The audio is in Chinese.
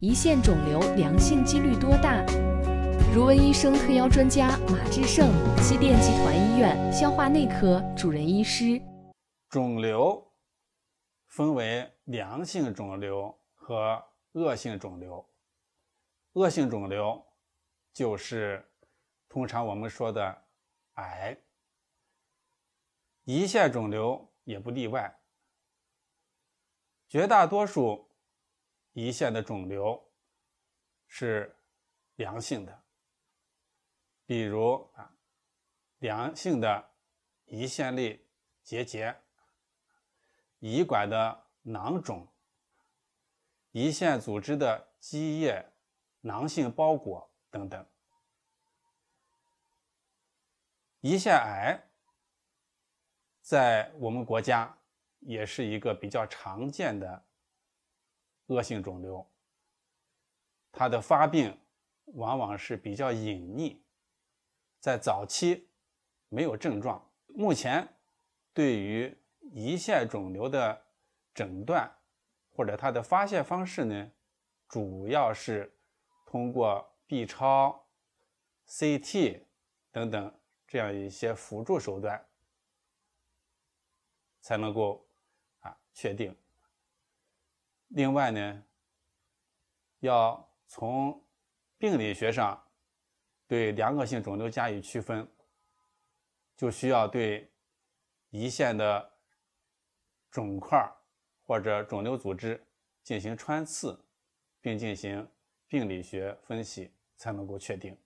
胰腺肿瘤良性几率多大？如闻医生特邀专家马志胜，西电集团医院消化内科主任医师。肿瘤分为良性肿瘤和恶性肿瘤，恶性肿瘤就是通常我们说的癌。胰腺肿瘤也不例外，绝大多数。胰腺的肿瘤是良性的，比如啊，良性的胰腺内结节、胰管的囊肿、胰腺组织的积液、囊性包裹等等。胰腺癌在我们国家也是一个比较常见的。恶性肿瘤，它的发病往往是比较隐匿，在早期没有症状。目前对于胰腺肿瘤的诊断或者它的发现方式呢，主要是通过 B 超、CT 等等这样一些辅助手段才能够啊确定。另外呢，要从病理学上对良恶性肿瘤加以区分，就需要对胰腺的肿块或者肿瘤组织进行穿刺，并进行病理学分析，才能够确定。